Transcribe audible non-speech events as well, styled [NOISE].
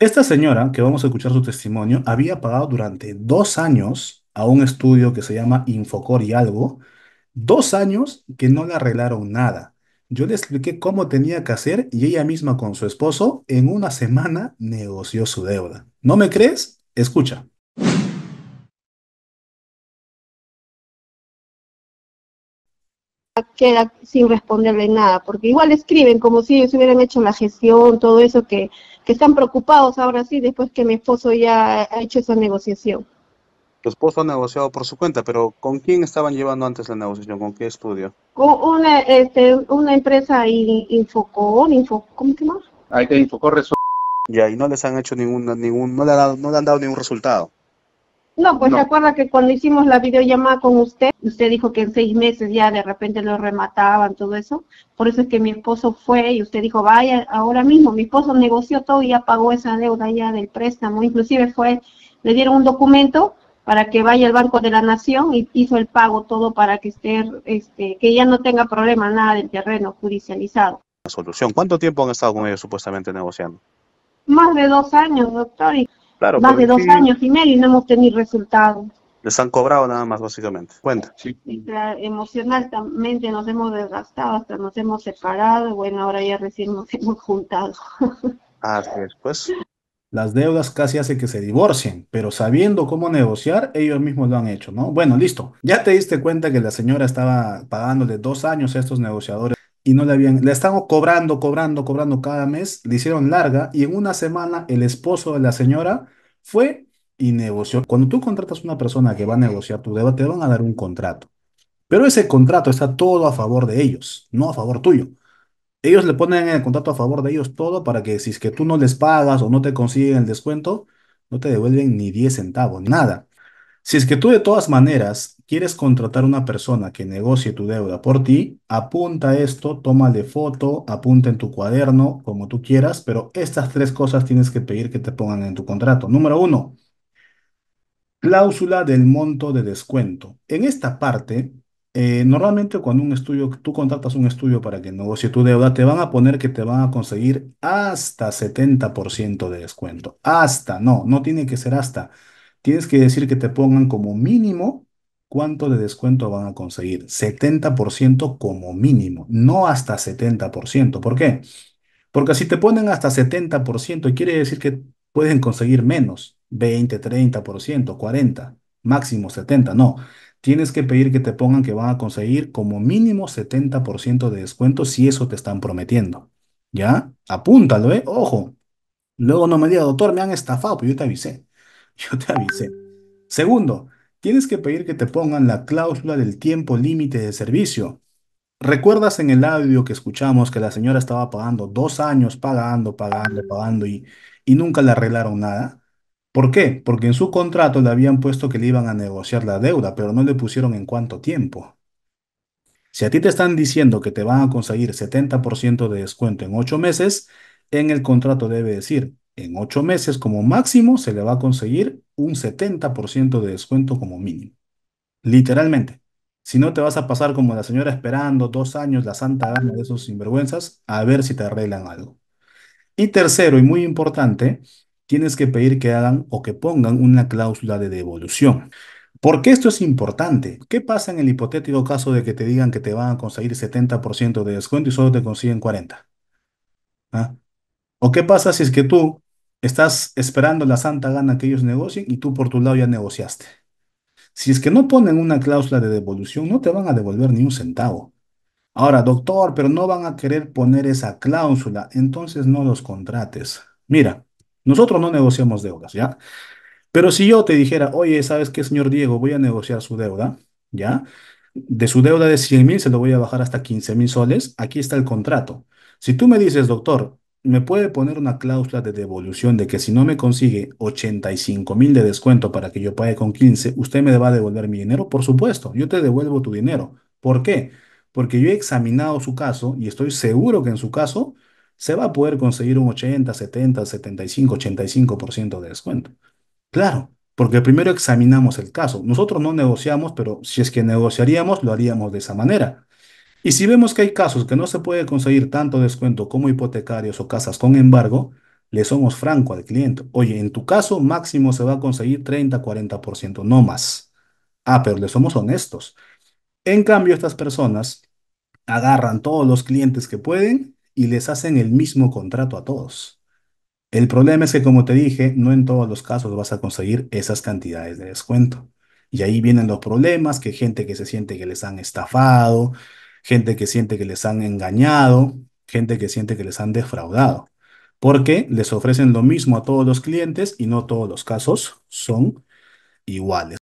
Esta señora, que vamos a escuchar su testimonio, había pagado durante dos años a un estudio que se llama Infocor y algo, dos años que no le arreglaron nada. Yo le expliqué cómo tenía que hacer y ella misma con su esposo en una semana negoció su deuda. ¿No me crees? Escucha. queda sin responderle nada, porque igual escriben como si ellos hubieran hecho la gestión, todo eso, que, están preocupados ahora sí, después que mi esposo ya ha hecho esa negociación. Tu esposo ha negociado por su cuenta, pero ¿con quién estaban llevando antes la negociación? ¿Con qué estudio? Con una, este, una empresa Infocor, Info, ¿cómo se llama? Ahí Ya, y no les han hecho ninguna, ningún, no no le han dado ningún resultado. No, pues se acuerda que cuando hicimos la videollamada con usted, usted dijo que en seis meses ya de repente lo remataban, todo eso. Por eso es que mi esposo fue y usted dijo, vaya, ahora mismo. Mi esposo negoció todo y ya pagó esa deuda ya del préstamo. Inclusive fue, le dieron un documento para que vaya al Banco de la Nación y hizo el pago todo para que esté, este, que ya no tenga problema nada del terreno judicializado. La Solución. ¿Cuánto tiempo han estado con ellos supuestamente negociando? Más de dos años, doctor. Y más de dos años y medio y no hemos tenido resultados. Les han cobrado nada más, básicamente. Cuenta. Sí. emocionalmente nos hemos desgastado, hasta nos hemos separado. Bueno, ahora ya recién nos [LAUGHS] hemos juntado. Así pues. Las deudas casi hace que se divorcien, pero sabiendo cómo negociar, ellos mismos lo han hecho, ¿no? Bueno, listo. Ya te diste cuenta que la señora estaba pagando de dos años a estos negociadores y no le habían, le estaban cobrando, cobrando, cobrando cada mes, le hicieron larga y en una semana el esposo de la señora fue y negoció. Cuando tú contratas a una persona que va a negociar tu deuda, te van a dar un contrato. Pero ese contrato está todo a favor de ellos, no a favor tuyo. Ellos le ponen el contrato a favor de ellos todo para que si es que tú no les pagas o no te consiguen el descuento, no te devuelven ni 10 centavos, nada. Si es que tú de todas maneras quieres contratar a una persona que negocie tu deuda por ti, apunta esto, tómale foto, apunta en tu cuaderno, como tú quieras, pero estas tres cosas tienes que pedir que te pongan en tu contrato. Número uno, cláusula del monto de descuento. En esta parte, eh, normalmente cuando un estudio, tú contratas un estudio para que negocie tu deuda, te van a poner que te van a conseguir hasta 70% de descuento. Hasta, no, no tiene que ser hasta. Tienes que decir que te pongan como mínimo cuánto de descuento van a conseguir. 70% como mínimo, no hasta 70%. ¿Por qué? Porque si te ponen hasta 70%, quiere decir que pueden conseguir menos, 20, 30%, 40, máximo 70, no. Tienes que pedir que te pongan que van a conseguir como mínimo 70% de descuento si eso te están prometiendo. ¿Ya? Apúntalo, ¿eh? Ojo. Luego no me diga, doctor, me han estafado, pero yo te avisé. [LAUGHS] Yo te avisé. Segundo, tienes que pedir que te pongan la cláusula del tiempo límite de servicio. ¿Recuerdas en el audio que escuchamos que la señora estaba pagando dos años pagando, pagando, pagando y, y nunca le arreglaron nada? ¿Por qué? Porque en su contrato le habían puesto que le iban a negociar la deuda, pero no le pusieron en cuánto tiempo. Si a ti te están diciendo que te van a conseguir 70% de descuento en ocho meses, en el contrato debe decir en ocho meses como máximo se le va a conseguir un 70% de descuento como mínimo. Literalmente. Si no te vas a pasar como la señora esperando dos años la santa gana de esos sinvergüenzas a ver si te arreglan algo. Y tercero y muy importante, tienes que pedir que hagan o que pongan una cláusula de devolución. Porque esto es importante? ¿Qué pasa en el hipotético caso de que te digan que te van a conseguir 70% de descuento y solo te consiguen 40? ¿Ah? ¿O qué pasa si es que tú Estás esperando la santa gana que ellos negocien y tú por tu lado ya negociaste. Si es que no ponen una cláusula de devolución, no te van a devolver ni un centavo. Ahora, doctor, pero no van a querer poner esa cláusula, entonces no los contrates. Mira, nosotros no negociamos deudas, ¿ya? Pero si yo te dijera, oye, ¿sabes qué, señor Diego? Voy a negociar su deuda, ¿ya? De su deuda de 100 mil se lo voy a bajar hasta 15 mil soles. Aquí está el contrato. Si tú me dices, doctor, me puede poner una cláusula de devolución de que si no me consigue 85 mil de descuento para que yo pague con 15, usted me va a devolver mi dinero? Por supuesto, yo te devuelvo tu dinero. ¿Por qué? Porque yo he examinado su caso y estoy seguro que en su caso se va a poder conseguir un 80, 70, 75, 85% de descuento. Claro, porque primero examinamos el caso. Nosotros no negociamos, pero si es que negociaríamos, lo haríamos de esa manera. Y si vemos que hay casos que no se puede conseguir tanto descuento como hipotecarios o casas con embargo, le somos franco al cliente. Oye, en tu caso máximo se va a conseguir 30-40%, no más. Ah, pero le somos honestos. En cambio, estas personas agarran todos los clientes que pueden y les hacen el mismo contrato a todos. El problema es que, como te dije, no en todos los casos vas a conseguir esas cantidades de descuento. Y ahí vienen los problemas, que gente que se siente que les han estafado, gente que siente que les han engañado, gente que siente que les han defraudado, porque les ofrecen lo mismo a todos los clientes y no todos los casos son iguales.